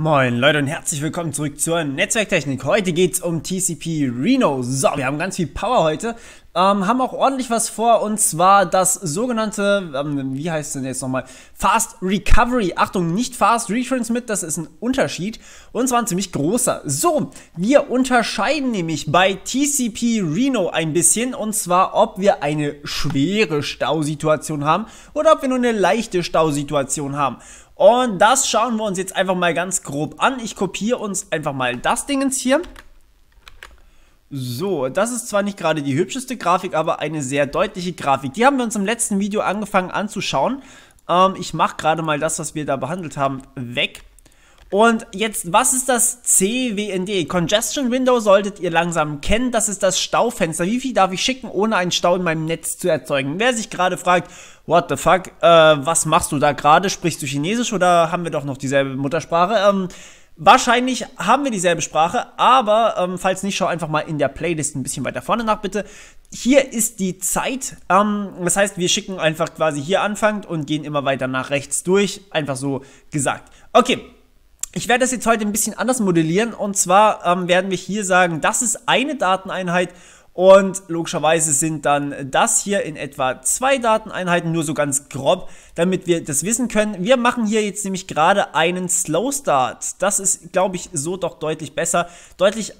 Moin Leute und herzlich willkommen zurück zur Netzwerktechnik. Heute geht es um TCP Reno. So, wir haben ganz viel Power heute, ähm, haben auch ordentlich was vor und zwar das sogenannte, ähm, wie heißt es denn jetzt nochmal, Fast Recovery. Achtung, nicht Fast Retransmit, das ist ein Unterschied und zwar ein ziemlich großer. So, wir unterscheiden nämlich bei TCP Reno ein bisschen und zwar, ob wir eine schwere Stausituation haben oder ob wir nur eine leichte Stausituation haben. Und das schauen wir uns jetzt einfach mal ganz grob an. Ich kopiere uns einfach mal das Ding Dingens hier. So, das ist zwar nicht gerade die hübscheste Grafik, aber eine sehr deutliche Grafik. Die haben wir uns im letzten Video angefangen anzuschauen. Ähm, ich mache gerade mal das, was wir da behandelt haben, weg. Und jetzt, was ist das CWND? Congestion Window solltet ihr langsam kennen. Das ist das Staufenster. Wie viel darf ich schicken, ohne einen Stau in meinem Netz zu erzeugen? Wer sich gerade fragt, what the fuck, äh, was machst du da gerade? Sprichst du Chinesisch oder haben wir doch noch dieselbe Muttersprache? Ähm, Wahrscheinlich haben wir dieselbe Sprache, aber ähm, falls nicht, schau einfach mal in der Playlist ein bisschen weiter vorne nach, bitte. Hier ist die Zeit. Ähm, das heißt, wir schicken einfach quasi hier anfangend und gehen immer weiter nach rechts durch. Einfach so gesagt. Okay. Ich werde das jetzt heute ein bisschen anders modellieren und zwar ähm, werden wir hier sagen, das ist eine Dateneinheit und logischerweise sind dann das hier in etwa zwei Dateneinheiten, nur so ganz grob, damit wir das wissen können. Wir machen hier jetzt nämlich gerade einen Slow Start. Das ist, glaube ich, so doch deutlich besser. Deutlich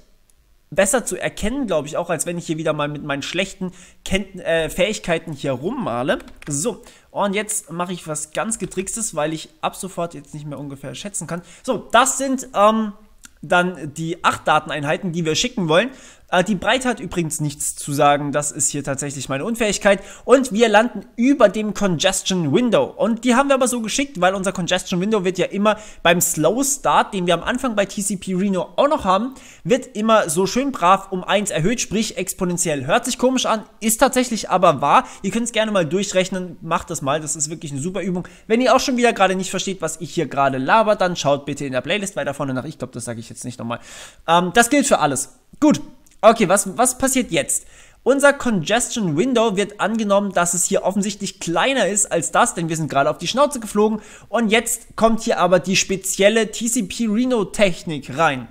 besser zu erkennen, glaube ich, auch als wenn ich hier wieder mal mit meinen schlechten Ken äh, Fähigkeiten hier rummale. So, und jetzt mache ich was ganz getrickstes, weil ich ab sofort jetzt nicht mehr ungefähr schätzen kann. So, das sind ähm, dann die acht Dateneinheiten, die wir schicken wollen. Äh, die Breite hat übrigens nichts zu sagen. Das ist hier tatsächlich meine Unfähigkeit. Und wir landen über dem Congestion Window. Und die haben wir aber so geschickt, weil unser Congestion Window wird ja immer beim Slow Start, den wir am Anfang bei TCP Reno auch noch haben, wird immer so schön brav um 1 erhöht, sprich exponentiell. Hört sich komisch an, ist tatsächlich aber wahr. Ihr könnt es gerne mal durchrechnen. Macht das mal. Das ist wirklich eine super Übung. Wenn ihr auch schon wieder gerade nicht versteht, was ich hier gerade laber, dann schaut bitte in der Playlist weiter vorne nach. Ich glaube, das sage ich jetzt nicht nochmal. Ähm, das gilt für alles. Gut, Okay, was, was passiert jetzt? Unser Congestion Window wird angenommen, dass es hier offensichtlich kleiner ist als das, denn wir sind gerade auf die Schnauze geflogen. Und jetzt kommt hier aber die spezielle TCP Reno Technik rein.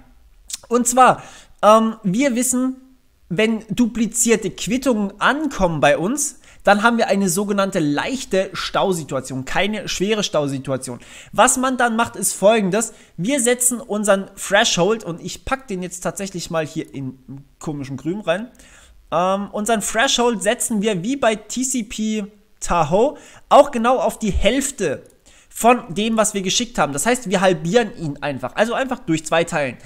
Und zwar, ähm, wir wissen, wenn duplizierte Quittungen ankommen bei uns, dann haben wir eine sogenannte leichte Stausituation, keine schwere Stausituation. Was man dann macht, ist folgendes. Wir setzen unseren Threshold und ich packe den jetzt tatsächlich mal hier in komischen Grün rein. Ähm, unseren Threshold setzen wir wie bei TCP Tahoe auch genau auf die Hälfte von dem, was wir geschickt haben. Das heißt, wir halbieren ihn einfach. Also einfach durch zwei teilen.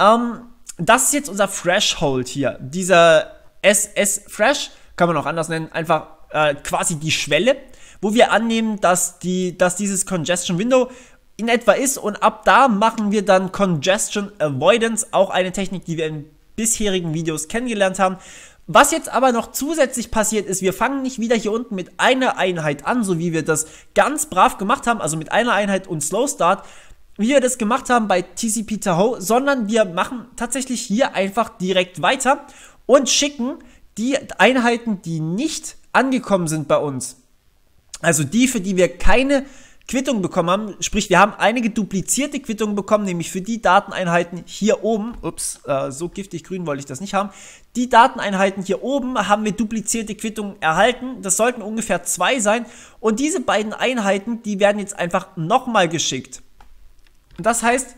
Ähm, das ist jetzt unser Threshold hier, dieser SS Fresh kann man auch anders nennen, einfach äh, quasi die Schwelle, wo wir annehmen, dass, die, dass dieses Congestion Window in etwa ist und ab da machen wir dann Congestion Avoidance, auch eine Technik, die wir in bisherigen Videos kennengelernt haben. Was jetzt aber noch zusätzlich passiert ist, wir fangen nicht wieder hier unten mit einer Einheit an, so wie wir das ganz brav gemacht haben, also mit einer Einheit und Slow Start, wie wir das gemacht haben bei TCP Tahoe, sondern wir machen tatsächlich hier einfach direkt weiter und schicken die Einheiten, die nicht angekommen sind bei uns, also die, für die wir keine Quittung bekommen haben, sprich, wir haben einige duplizierte Quittungen bekommen, nämlich für die Dateneinheiten hier oben, ups, äh, so giftig grün wollte ich das nicht haben, die Dateneinheiten hier oben haben wir duplizierte Quittungen erhalten, das sollten ungefähr zwei sein und diese beiden Einheiten, die werden jetzt einfach nochmal geschickt. Und das heißt,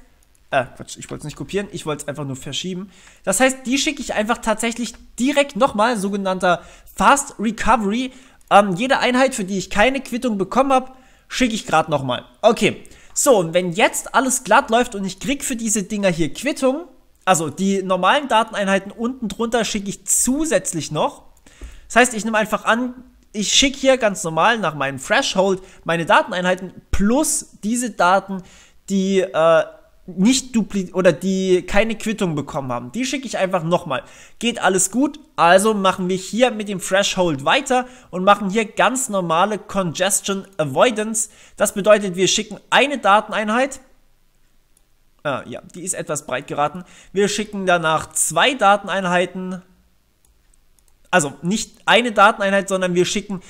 äh, Quatsch, ich wollte es nicht kopieren, ich wollte es einfach nur verschieben. Das heißt, die schicke ich einfach tatsächlich direkt nochmal, sogenannter Fast Recovery. Ähm, jede Einheit, für die ich keine Quittung bekommen habe, schicke ich gerade nochmal. Okay, so, und wenn jetzt alles glatt läuft und ich kriege für diese Dinger hier Quittung, also die normalen Dateneinheiten unten drunter schicke ich zusätzlich noch. Das heißt, ich nehme einfach an, ich schicke hier ganz normal nach meinem Threshold meine Dateneinheiten plus diese Daten, die äh, nicht dupliziert oder die keine Quittung bekommen haben. Die schicke ich einfach nochmal. Geht alles gut, also machen wir hier mit dem Threshold weiter und machen hier ganz normale Congestion Avoidance. Das bedeutet, wir schicken eine Dateneinheit. Ah, ja, die ist etwas breit geraten. Wir schicken danach zwei Dateneinheiten. Also nicht eine Dateneinheit, sondern wir schicken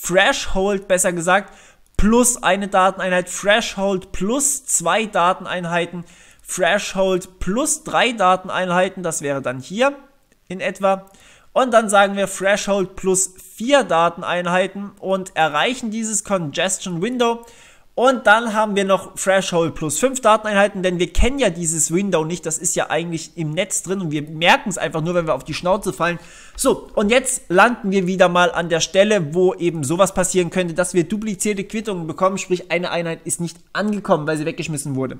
Threshold, besser gesagt, plus eine Dateneinheit Threshold plus zwei Dateneinheiten Threshold plus drei Dateneinheiten, das wäre dann hier in etwa. Und dann sagen wir Threshold plus vier Dateneinheiten und erreichen dieses Congestion Window und dann haben wir noch Threshold plus 5 Dateneinheiten, denn wir kennen ja dieses Window nicht. Das ist ja eigentlich im Netz drin und wir merken es einfach nur, wenn wir auf die Schnauze fallen. So, und jetzt landen wir wieder mal an der Stelle, wo eben sowas passieren könnte, dass wir duplizierte Quittungen bekommen, sprich eine Einheit ist nicht angekommen, weil sie weggeschmissen wurde.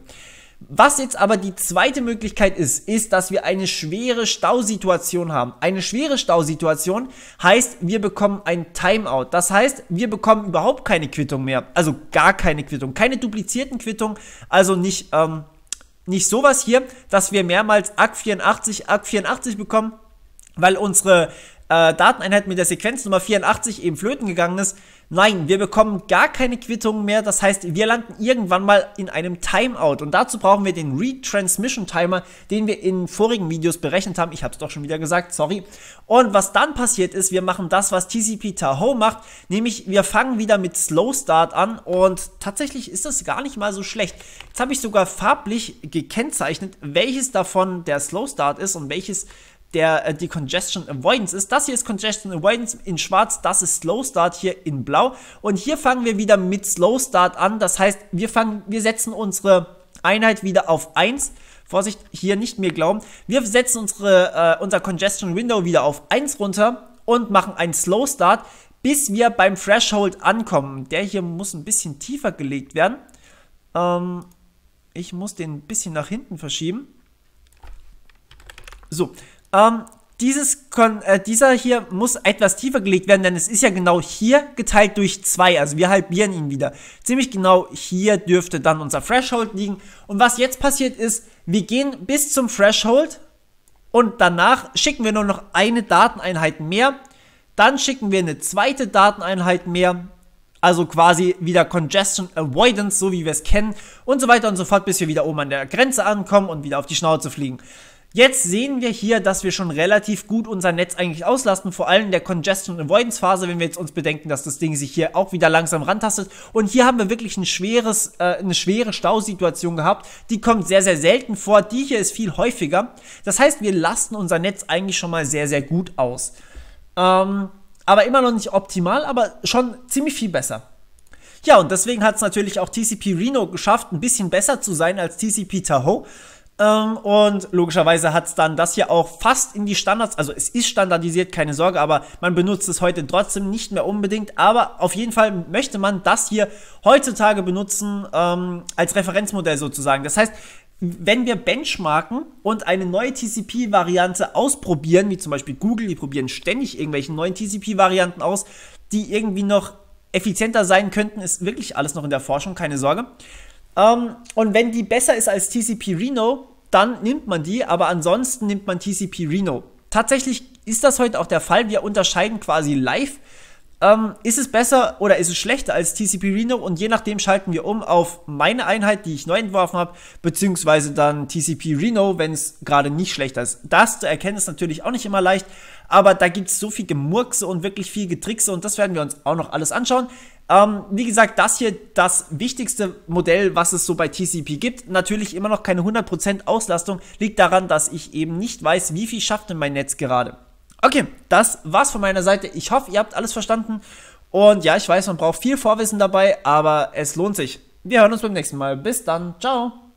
Was jetzt aber die zweite Möglichkeit ist, ist, dass wir eine schwere Stausituation haben. Eine schwere Stausituation heißt, wir bekommen ein Timeout. Das heißt, wir bekommen überhaupt keine Quittung mehr. Also gar keine Quittung. Keine duplizierten Quittungen. Also nicht, ähm, nicht sowas hier, dass wir mehrmals ACK 84, ACK 84 bekommen, weil unsere äh, Dateneinheit mit der Sequenz Nummer 84 eben flöten gegangen ist. Nein, wir bekommen gar keine Quittungen mehr. Das heißt, wir landen irgendwann mal in einem Timeout. Und dazu brauchen wir den Retransmission Timer, den wir in vorigen Videos berechnet haben. Ich habe es doch schon wieder gesagt, sorry. Und was dann passiert ist, wir machen das, was TCP Tahoe macht, nämlich wir fangen wieder mit Slow Start an. Und tatsächlich ist das gar nicht mal so schlecht. Jetzt habe ich sogar farblich gekennzeichnet, welches davon der Slow Start ist und welches der, äh, die Congestion Avoidance ist. Das hier ist Congestion Avoidance in schwarz, das ist Slow Start hier in blau. Und hier fangen wir wieder mit Slow Start an. Das heißt, wir, fangen, wir setzen unsere Einheit wieder auf 1. Vorsicht, hier nicht mehr glauben. Wir setzen unsere, äh, unser Congestion Window wieder auf 1 runter und machen einen Slow Start, bis wir beim Threshold ankommen. Der hier muss ein bisschen tiefer gelegt werden. Ähm, ich muss den ein bisschen nach hinten verschieben. So, ähm, dieses Kon äh, dieser hier muss etwas tiefer gelegt werden, denn es ist ja genau hier geteilt durch 2. also wir halbieren ihn wieder. Ziemlich genau hier dürfte dann unser Threshold liegen. Und was jetzt passiert ist, wir gehen bis zum Threshold und danach schicken wir nur noch eine Dateneinheit mehr. Dann schicken wir eine zweite Dateneinheit mehr, also quasi wieder Congestion Avoidance, so wie wir es kennen und so weiter und so fort, bis wir wieder oben an der Grenze ankommen und wieder auf die Schnauze fliegen. Jetzt sehen wir hier, dass wir schon relativ gut unser Netz eigentlich auslasten, vor allem in der Congestion Avoidance Phase, wenn wir jetzt uns bedenken, dass das Ding sich hier auch wieder langsam rantastet. Und hier haben wir wirklich ein schweres, äh, eine schwere Stausituation gehabt. Die kommt sehr, sehr selten vor. Die hier ist viel häufiger. Das heißt, wir lasten unser Netz eigentlich schon mal sehr, sehr gut aus. Ähm, aber immer noch nicht optimal, aber schon ziemlich viel besser. Ja, und deswegen hat es natürlich auch TCP Reno geschafft, ein bisschen besser zu sein als TCP Tahoe. Ähm, und logischerweise hat es dann das hier auch fast in die Standards, also es ist standardisiert, keine Sorge, aber man benutzt es heute trotzdem nicht mehr unbedingt. Aber auf jeden Fall möchte man das hier heutzutage benutzen ähm, als Referenzmodell sozusagen. Das heißt, wenn wir benchmarken und eine neue TCP-Variante ausprobieren, wie zum Beispiel Google, die probieren ständig irgendwelche neuen TCP-Varianten aus, die irgendwie noch effizienter sein könnten, ist wirklich alles noch in der Forschung, keine Sorge. Ähm, und wenn die besser ist als TCP Reno, dann nimmt man die, aber ansonsten nimmt man TCP Reno. Tatsächlich ist das heute auch der Fall. Wir unterscheiden quasi live. Ähm, ist es besser oder ist es schlechter als TCP Reno? Und je nachdem schalten wir um auf meine Einheit, die ich neu entworfen habe, beziehungsweise dann TCP Reno, wenn es gerade nicht schlechter ist. Das zu erkennen ist natürlich auch nicht immer leicht, aber da gibt es so viel Gemurkse und wirklich viel Getrickse und das werden wir uns auch noch alles anschauen. Ähm, wie gesagt, das hier das wichtigste Modell, was es so bei TCP gibt. Natürlich immer noch keine 100% Auslastung. Liegt daran, dass ich eben nicht weiß, wie viel schafft denn mein Netz gerade. Okay, das war's von meiner Seite. Ich hoffe, ihr habt alles verstanden. Und ja, ich weiß, man braucht viel Vorwissen dabei, aber es lohnt sich. Wir hören uns beim nächsten Mal. Bis dann. Ciao.